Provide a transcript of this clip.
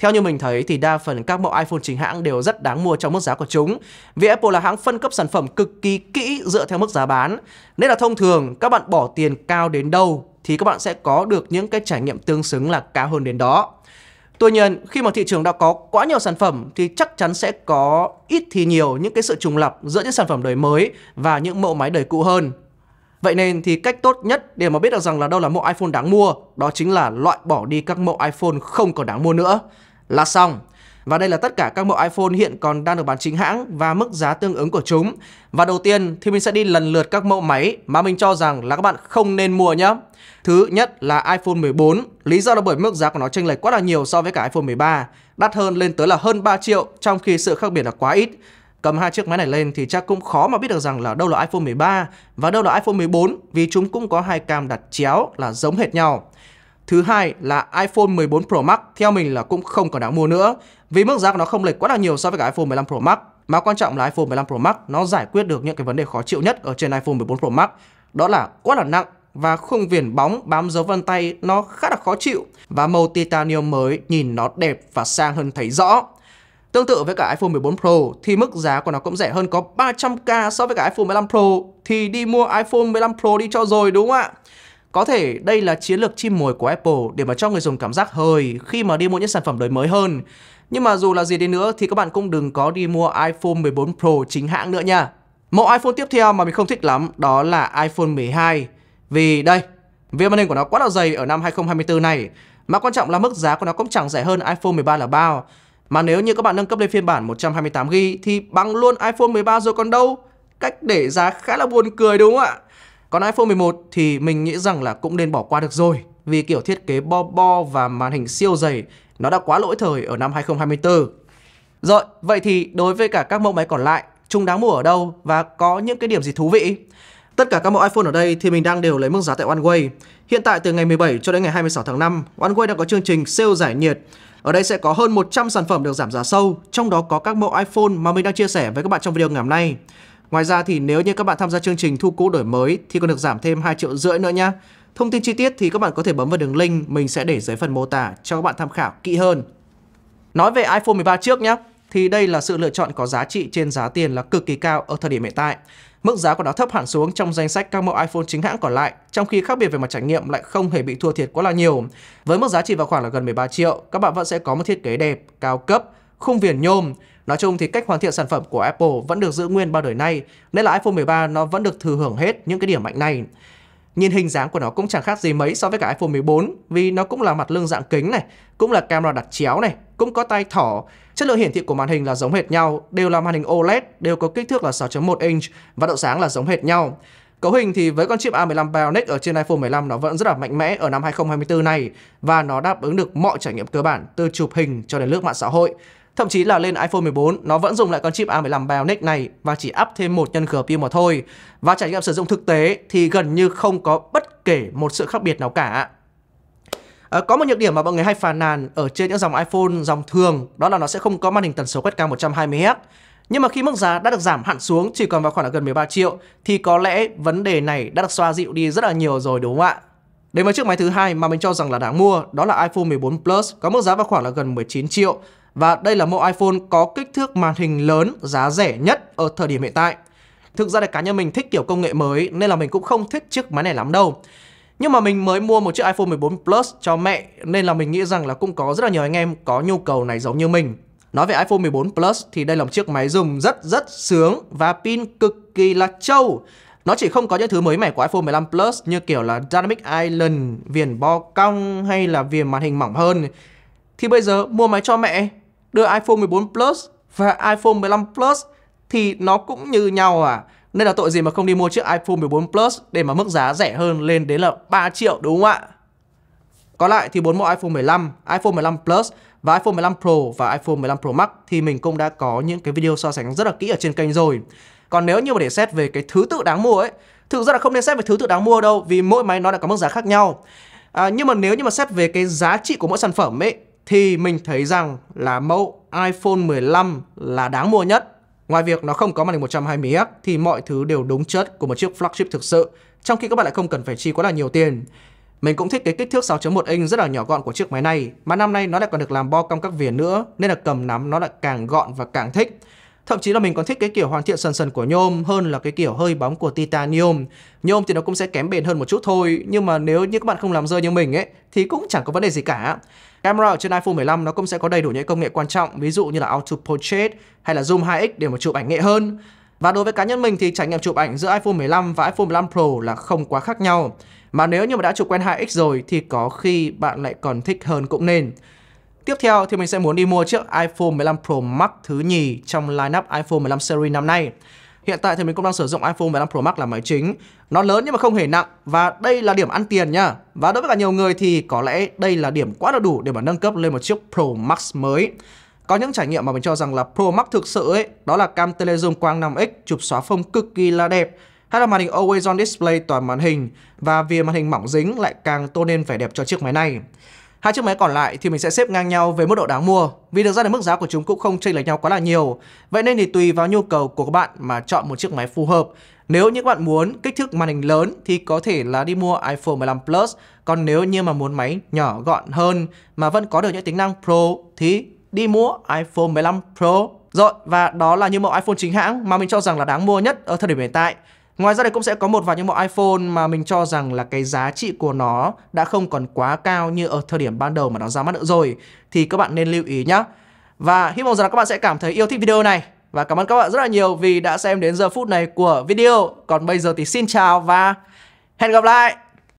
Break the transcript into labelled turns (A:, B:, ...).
A: Theo như mình thấy thì đa phần các mẫu iPhone chính hãng đều rất đáng mua trong mức giá của chúng vì Apple là hãng phân cấp sản phẩm cực kỳ kỹ dựa theo mức giá bán. Nên là thông thường các bạn bỏ tiền cao đến đâu thì các bạn sẽ có được những cái trải nghiệm tương xứng là cao hơn đến đó. Tuy nhiên, khi mà thị trường đã có quá nhiều sản phẩm thì chắc chắn sẽ có ít thì nhiều những cái sự trùng lập giữa những sản phẩm đời mới và những mẫu máy đời cũ hơn. Vậy nên thì cách tốt nhất để mà biết được rằng là đâu là mẫu iPhone đáng mua đó chính là loại bỏ đi các mẫu iPhone không còn đáng mua nữa là xong. Và đây là tất cả các mẫu iPhone hiện còn đang được bán chính hãng và mức giá tương ứng của chúng. Và đầu tiên thì mình sẽ đi lần lượt các mẫu máy mà mình cho rằng là các bạn không nên mua nhé. Thứ nhất là iPhone 14, lý do là bởi mức giá của nó chênh lệch quá là nhiều so với cả iPhone 13, đắt hơn lên tới là hơn 3 triệu trong khi sự khác biệt là quá ít. Cầm hai chiếc máy này lên thì chắc cũng khó mà biết được rằng là đâu là iPhone 13 và đâu là iPhone 14 vì chúng cũng có hai cam đặt chéo là giống hệt nhau. Thứ hai là iPhone 14 Pro Max theo mình là cũng không còn đáng mua nữa vì mức giá của nó không lệch quá là nhiều so với cả iPhone 15 Pro Max. Mà quan trọng là iPhone 15 Pro Max nó giải quyết được những cái vấn đề khó chịu nhất ở trên iPhone 14 Pro Max đó là quá là nặng và khung viền bóng bám dấu vân tay nó khá là khó chịu và màu titanium mới nhìn nó đẹp và sang hơn thấy rõ. Tương tự với cả iPhone 14 Pro thì mức giá của nó cũng rẻ hơn có 300k so với cả iPhone 15 Pro thì đi mua iPhone 15 Pro đi cho rồi đúng không ạ? Có thể đây là chiến lược chim mồi của Apple để mà cho người dùng cảm giác hơi khi mà đi mua những sản phẩm đời mới hơn. Nhưng mà dù là gì đi nữa thì các bạn cũng đừng có đi mua iPhone 14 Pro chính hãng nữa nha. Mẫu iPhone tiếp theo mà mình không thích lắm đó là iPhone 12. Vì đây, vì màn hình của nó quá là dày ở năm 2024 này. Mà quan trọng là mức giá của nó cũng chẳng rẻ hơn iPhone 13 là bao. Mà nếu như các bạn nâng cấp lên phiên bản 128GB thì bằng luôn iPhone 13 rồi còn đâu. Cách để giá khá là buồn cười đúng không ạ? Còn iPhone 11 thì mình nghĩ rằng là cũng nên bỏ qua được rồi vì kiểu thiết kế bo bo và màn hình siêu dày nó đã quá lỗi thời ở năm 2024. Rồi, vậy thì đối với cả các mẫu máy còn lại, chúng đáng mua ở đâu và có những cái điểm gì thú vị? Tất cả các mẫu iPhone ở đây thì mình đang đều lấy mức giá tại OneWay. Hiện tại từ ngày 17 cho đến ngày 26 tháng 5, OneWay đang có chương trình sale giải nhiệt. Ở đây sẽ có hơn 100 sản phẩm được giảm giá sâu, trong đó có các mẫu iPhone mà mình đang chia sẻ với các bạn trong video ngày hôm nay. Ngoài ra thì nếu như các bạn tham gia chương trình thu cũ đổi mới thì còn được giảm thêm 2 triệu rưỡi nữa nhá. Thông tin chi tiết thì các bạn có thể bấm vào đường link mình sẽ để dưới phần mô tả cho các bạn tham khảo kỹ hơn. Nói về iPhone 13 trước nhé, thì đây là sự lựa chọn có giá trị trên giá tiền là cực kỳ cao ở thời điểm hiện tại. Mức giá của nó thấp hẳn xuống trong danh sách các mẫu iPhone chính hãng còn lại, trong khi khác biệt về mặt trải nghiệm lại không hề bị thua thiệt quá là nhiều. Với mức giá trị vào khoảng là gần 13 triệu, các bạn vẫn sẽ có một thiết kế đẹp, cao cấp, khung viền nhôm, Nói chung thì cách hoàn thiện sản phẩm của Apple vẫn được giữ nguyên bao đời nay, nên là iPhone 13 nó vẫn được thừa hưởng hết những cái điểm mạnh này. Nhìn hình dáng của nó cũng chẳng khác gì mấy so với cả iPhone 14 vì nó cũng là mặt lưng dạng kính này, cũng là camera đặt chéo này, cũng có tay thỏ. Chất lượng hiển thị của màn hình là giống hệt nhau, đều là màn hình OLED, đều có kích thước là 6.1 inch và độ sáng là giống hệt nhau. Cấu hình thì với con chip A15 Bionic ở trên iPhone 15 nó vẫn rất là mạnh mẽ ở năm 2024 này và nó đáp ứng được mọi trải nghiệm cơ bản từ chụp hình cho đến lướt mạng xã hội. Thậm chí là lên iPhone 14 nó vẫn dùng lại con chip A15 Bionic này và chỉ up thêm một nhân cửa pin mà thôi. Và trải nghiệm sử dụng thực tế thì gần như không có bất kể một sự khác biệt nào cả. À, có một nhược điểm mà mọi người hay phàn nàn ở trên những dòng iPhone dòng thường đó là nó sẽ không có màn hình tần số quét cao 120Hz. Nhưng mà khi mức giá đã được giảm hẳn xuống chỉ còn vào khoảng là gần 13 triệu thì có lẽ vấn đề này đã được xoa dịu đi rất là nhiều rồi đúng không ạ? Đến với chiếc máy thứ hai mà mình cho rằng là đáng mua đó là iPhone 14 Plus có mức giá vào khoảng là gần 19 triệu và đây là mẫu iPhone có kích thước màn hình lớn giá rẻ nhất ở thời điểm hiện tại. Thực ra là cá nhân mình thích kiểu công nghệ mới nên là mình cũng không thích chiếc máy này lắm đâu. Nhưng mà mình mới mua một chiếc iPhone 14 Plus cho mẹ nên là mình nghĩ rằng là cũng có rất là nhiều anh em có nhu cầu này giống như mình. Nói về iPhone 14 Plus thì đây là một chiếc máy dùng rất rất sướng và pin cực kỳ là trâu. Nó chỉ không có những thứ mới mẻ của iPhone 15 Plus như kiểu là Dynamic Island, viền bo cong hay là viền màn hình mỏng hơn. Thì bây giờ mua máy cho mẹ đưa iPhone 14 Plus và iPhone 15 Plus thì nó cũng như nhau à. Nên là tội gì mà không đi mua chiếc iPhone 14 Plus để mà mức giá rẻ hơn lên đến là 3 triệu đúng không ạ? Có lại thì bốn mẫu iPhone 15, iPhone 15 Plus và iPhone 15 Pro và iPhone 15 Pro Max thì mình cũng đã có những cái video so sánh rất là kỹ ở trên kênh rồi. Còn nếu như mà để xét về cái thứ tự đáng mua ấy, thực ra là không nên xét về thứ tự đáng mua đâu vì mỗi máy nó đã có mức giá khác nhau. À, nhưng mà nếu như mà xét về cái giá trị của mỗi sản phẩm ấy thì mình thấy rằng là mẫu iPhone 15 là đáng mua nhất. Ngoài việc nó không có màn hình 120Hz thì mọi thứ đều đúng chất của một chiếc flagship thực sự, trong khi các bạn lại không cần phải chi quá là nhiều tiền. Mình cũng thích cái kích thước 6.1 inch rất là nhỏ gọn của chiếc máy này, mà năm nay nó lại còn được làm bo cong các viền nữa, nên là cầm nắm nó lại càng gọn và càng thích. Thậm chí là mình còn thích cái kiểu hoàn thiện sần sần của nhôm hơn là cái kiểu hơi bóng của titanium. Nhôm thì nó cũng sẽ kém bền hơn một chút thôi, nhưng mà nếu như các bạn không làm rơi như mình ấy thì cũng chẳng có vấn đề gì cả. Camera ở trên iPhone 15 nó cũng sẽ có đầy đủ những công nghệ quan trọng, ví dụ như là auto portrait hay là zoom 2x để mà chụp ảnh nghệ hơn. Và đối với cá nhân mình thì trải nghiệm chụp ảnh giữa iPhone 15 và iPhone 15 Pro là không quá khác nhau. Mà nếu như mà đã chụp quen 2x rồi thì có khi bạn lại còn thích hơn cũng nên. Tiếp theo thì mình sẽ muốn đi mua chiếc iPhone 15 Pro Max thứ nhì trong lineup iPhone 15 series năm nay. Hiện tại thì mình cũng đang sử dụng iPhone 15 Pro Max là máy chính. Nó lớn nhưng mà không hề nặng và đây là điểm ăn tiền nha Và đối với cả nhiều người thì có lẽ đây là điểm quá là đủ để mà nâng cấp lên một chiếc Pro Max mới. Có những trải nghiệm mà mình cho rằng là Pro Max thực sự ấy, đó là cam telezoom quang 5x chụp xóa phông cực kỳ là đẹp hay là màn hình Always On Display toàn màn hình và vì màn hình mỏng dính lại càng tô nên vẻ đẹp cho chiếc máy này. Hai chiếc máy còn lại thì mình sẽ xếp ngang nhau về mức độ đáng mua vì được ra đến mức giá của chúng cũng không chênh lệch nhau quá là nhiều. Vậy nên thì tùy vào nhu cầu của các bạn mà chọn một chiếc máy phù hợp. Nếu những bạn muốn kích thước màn hình lớn thì có thể là đi mua iPhone 15 Plus, còn nếu như mà muốn máy nhỏ gọn hơn mà vẫn có được những tính năng Pro thì đi mua iPhone 15 Pro. Rồi, và đó là những mẫu iPhone chính hãng mà mình cho rằng là đáng mua nhất ở thời điểm hiện tại. Ngoài ra đây cũng sẽ có một vài những mẫu iPhone mà mình cho rằng là cái giá trị của nó đã không còn quá cao như ở thời điểm ban đầu mà nó ra mắt nữa rồi thì các bạn nên lưu ý nhé. Và hy vọng rằng các bạn sẽ cảm thấy yêu thích video này và cảm ơn các bạn rất là nhiều vì đã xem đến giờ phút này của video. Còn bây giờ thì xin chào và hẹn gặp lại.